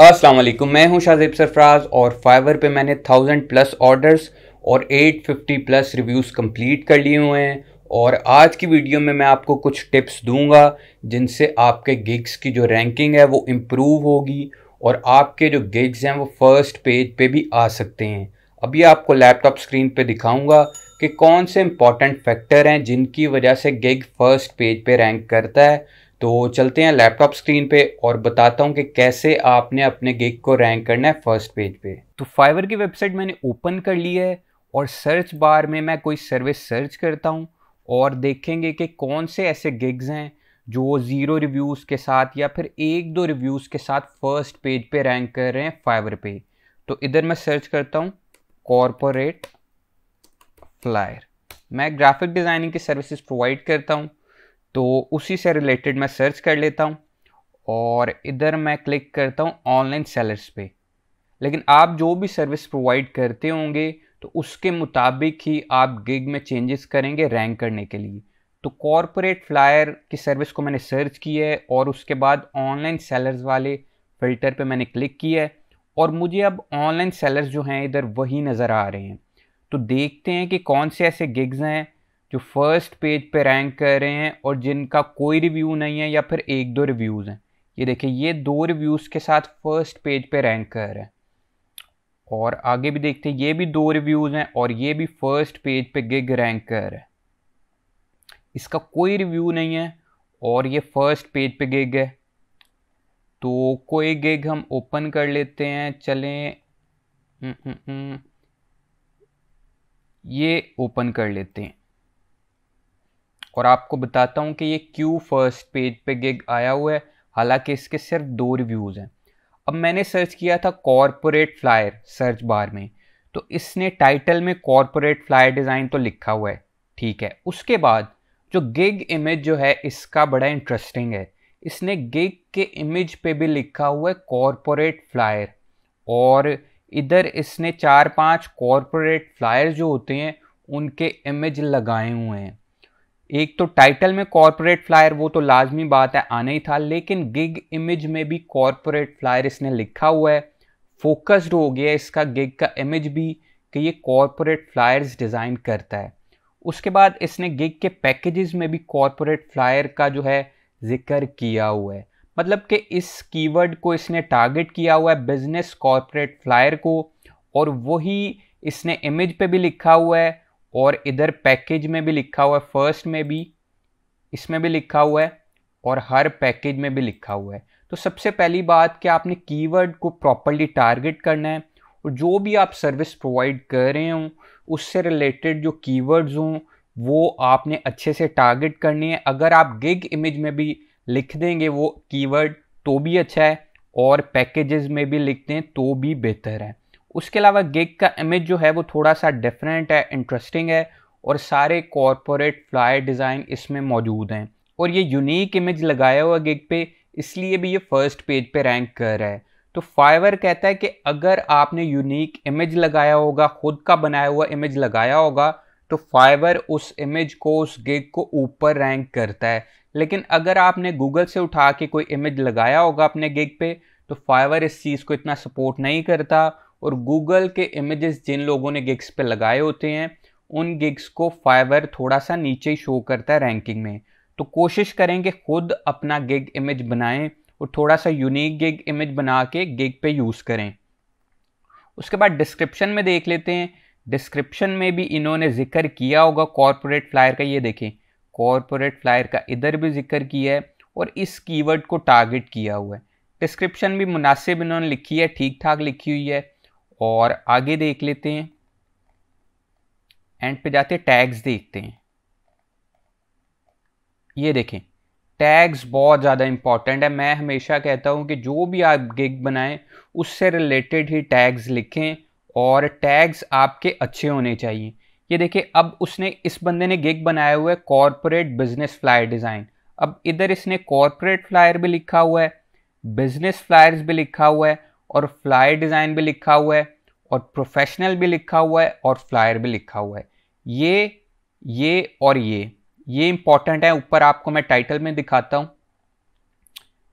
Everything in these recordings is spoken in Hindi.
असलम मैं हूं शाहजेब सरफराज और फाइवर पे मैंने थाउजेंड प्लस ऑर्डर्स और eight fifty plus reviews complete कर लिए हुए हैं और आज की वीडियो में मैं आपको कुछ टिप्स दूंगा जिनसे आपके गिग्स की जो रैंकिंग है वो इम्प्रूव होगी और आपके जो गिग्स हैं वो फर्स्ट पेज पे भी आ सकते हैं अभी आपको लैपटॉप स्क्रीन पे दिखाऊंगा कि कौन से इम्पॉर्टेंट फैक्टर हैं जिनकी वजह से गिग फर्स्ट पेज पे रैंक करता है तो चलते हैं लैपटॉप स्क्रीन पे और बताता हूँ कि कैसे आपने अपने गिग को रैंक करना है फर्स्ट पेज पे तो फाइवर की वेबसाइट मैंने ओपन कर ली है और सर्च बार में मैं कोई सर्विस सर्च करता हूँ और देखेंगे कि कौन से ऐसे गिग्स हैं जो ज़ीरो रिव्यूज़ के साथ या फिर एक दो रिव्यूज़ के साथ फर्स्ट पेज पे रैंक कर रहे हैं फाइवर पे तो इधर मैं सर्च करता हूँ कॉरपोरेट फ्लायर मैं ग्राफिक डिज़ाइनिंग की सर्विसेज प्रोवाइड करता हूँ तो उसी से रिलेटेड मैं सर्च कर लेता हूँ और इधर मैं क्लिक करता हूँ ऑनलाइन सेलर्स पे लेकिन आप जो भी सर्विस प्रोवाइड करते होंगे तो उसके मुताबिक ही आप गिग में चेंजेस करेंगे रैंक करने के लिए तो कॉरपोरेट फ्लायर की सर्विस को मैंने सर्च की है और उसके बाद ऑनलाइन सेलर्स वाले फ़िल्टर पे मैंने क्लिक किया है और मुझे अब ऑनलाइन सेलर्स जो हैं इधर वही नज़र आ रहे हैं तो देखते हैं कि कौन से ऐसे गिग्स हैं जो फर्स्ट पेज पे रैंक कर रहे हैं और जिनका कोई रिव्यू नहीं है या फिर एक दो रिव्यूज़ हैं ये देखिए ये दो रिव्यूज़ के साथ फर्स्ट पेज पे रैंक कर रहे हैं और आगे भी देखते हैं ये भी दो रिव्यूज़ हैं और ये भी फर्स्ट पेज पे गिग रैंक कर रहे हैं इसका कोई रिव्यू नहीं है और ये फर्स्ट पेज पे गिग है तो कोई गिग हम ओपन कर लेते हैं चलें हम्म, हम्म, हम्म। ये ओपन कर लेते हैं और आपको बताता हूँ कि ये क्यों फर्स्ट पेज पे गिग आया हुआ है हालांकि इसके सिर्फ दो रिव्यूज़ हैं अब मैंने सर्च किया था कॉरपोरेट फ्लायर सर्च बार में तो इसने टाइटल में कॉरपोरेट फ्लायर डिज़ाइन तो लिखा हुआ है ठीक है उसके बाद जो गिग इमेज जो है इसका बड़ा इंटरेस्टिंग है इसने गिग के इमेज पे भी लिखा हुआ है कॉरपोरेट फ्लायर और इधर इसने चार पांच कॉरपोरेट फ्लायर जो होते हैं उनके इमेज लगाए हुए हैं एक तो टाइटल में कॉरपोरेट फ्लायर वो तो लाजमी बात है आना ही था लेकिन गिग इमेज में भी कॉरपोरेट फ्लायर इसने लिखा हुआ है फोकस्ड हो गया इसका गिग का इमेज भी कि ये कॉरपोरेट फ्लायर्स डिज़ाइन करता है उसके बाद इसने गिग के पैकेजेस में भी कॉरपोरेट फ्लायर का जो है जिक्र किया हुआ है मतलब कि इस कीवर्ड को इसने टारगेट किया हुआ है बिजनेस कॉरपोरेट फ्लायर को और वही इसने इमेज पे भी लिखा हुआ है और इधर पैकेज में भी लिखा हुआ है फर्स्ट में भी इसमें भी लिखा हुआ है और हर पैकेज में भी लिखा हुआ है तो सबसे पहली बात कि आपने कीवर्ड को प्रॉपरली टारगेट करना है और जो भी आप सर्विस प्रोवाइड कर रहे हों उससे रिलेटेड जो कीवर्ड्स हों वो आपने अच्छे से टारगेट करनी है अगर आप गिग इमेज में भी लिख देंगे वो कीवर्ड तो भी अच्छा है और पैकेजेस में भी लिखते हैं तो भी बेहतर है उसके अलावा गिग का इमेज जो है वो थोड़ा सा डिफरेंट है इंटरेस्टिंग है और सारे कॉरपोरेट फ्लायर डिज़ाइन इसमें मौजूद हैं और ये यूनिक इमेज लगाया हुआ गिग पे इसलिए भी ये फर्स्ट पेज पे रैंक कर रहा है तो फाइवर कहता है कि अगर आपने यूनिक इमेज लगाया होगा खुद का बनाया हुआ इमेज लगाया होगा तो फाइवर उस इमेज को उस गिग को ऊपर रैंक करता है लेकिन अगर आपने गूगल से उठा के कोई इमेज लगाया होगा अपने गिग पे तो फाइवर इस चीज़ को इतना सपोर्ट नहीं करता और गूगल के इमेजेस जिन लोगों ने गिग्स पे लगाए होते हैं उन गिग्स को फाइवर थोड़ा सा नीचे ही शो करता है रैंकिंग में तो कोशिश करें कि खुद अपना गिग इमेज बनाएं और थोड़ा सा यूनिक गिग इमेज बना के गिग पे यूज़ करें उसके बाद डिस्क्रिप्शन में देख लेते हैं डिस्क्रिप्शन में भी इन्होंने जिक्र किया होगा कॉरपोरेट फ्लायर का ये देखें कॉरपोरेट फ्लायर का इधर भी जिक्र किया है और इस कीवर्ड को टारगेट किया हुआ है डिस्क्रिप्शन भी मुनासिब इन्होंने लिखी है ठीक ठाक लिखी हुई है और आगे देख लेते हैं एंड पे जाते हैं टैग्स देखते हैं ये देखें टैग्स बहुत ज़्यादा इंपॉर्टेंट है मैं हमेशा कहता हूँ कि जो भी आप गिग बनाएं उससे रिलेटेड ही टैग्स लिखें और टैग्स आपके अच्छे होने चाहिए ये देखिए अब उसने इस बंदे ने गिग बनाया हुआ है कॉरपोरेट बिजनेस फ्लायर डिज़ाइन अब इधर इसने कॉरपोरेट फ्लायर भी लिखा हुआ है बिजनेस फ्लायर्स भी लिखा हुआ है और फ्लायर डिज़ाइन भी लिखा हुआ है और प्रोफेशनल भी लिखा हुआ है और फ्लायर भी लिखा हुआ है ये ये और ये ये इंपॉर्टेंट है ऊपर आपको मैं टाइटल में दिखाता हूँ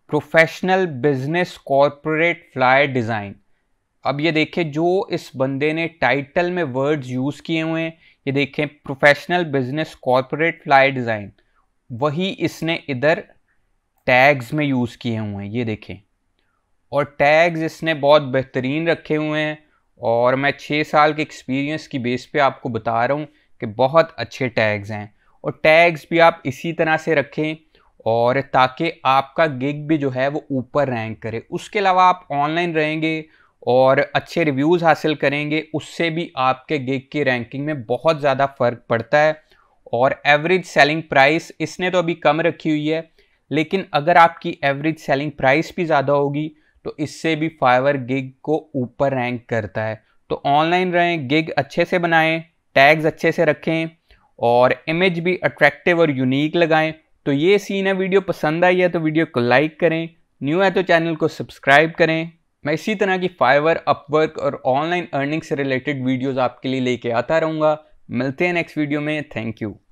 professional business corporate flyer design अब ये देखें जो इस बंदे ने टाइटल में वर्ड्स यूज़ किए हुए हैं ये देखें professional business corporate flyer design वही इसने इधर टैग्स में यूज़ किए हुए हैं ये देखें और टैग्स इसने बहुत बेहतरीन रखे हुए हैं और मैं छः साल के एक्सपीरियंस की बेस पे आपको बता रहा हूँ कि बहुत अच्छे टैग्स हैं और टैग्स भी आप इसी तरह से रखें और ताकि आपका गिग भी जो है वो ऊपर रैंक करे उसके अलावा आप ऑनलाइन रहेंगे और अच्छे रिव्यूज़ हासिल करेंगे उससे भी आपके गिग की रैंकिंग में बहुत ज़्यादा फ़र्क पड़ता है और एवरेज सेलिंग प्राइस इसने तो अभी कम रखी हुई है लेकिन अगर आपकी एवरेज सेलिंग प्राइस भी ज़्यादा होगी तो इससे भी फाइवर गिग को ऊपर रैंक करता है तो ऑनलाइन रहें गिग अच्छे से बनाएं टैग्स अच्छे से रखें और इमेज भी अट्रैक्टिव और यूनिक लगाएं तो ये सीन है वीडियो पसंद आई है तो वीडियो को लाइक करें न्यू है तो चैनल को सब्सक्राइब करें मैं इसी तरह की फाइवर अपवर्क और ऑनलाइन अर्निंग से रिलेटेड वीडियोज़ आपके लिए लेके आता रहूँगा मिलते हैं नेक्स्ट वीडियो में थैंक यू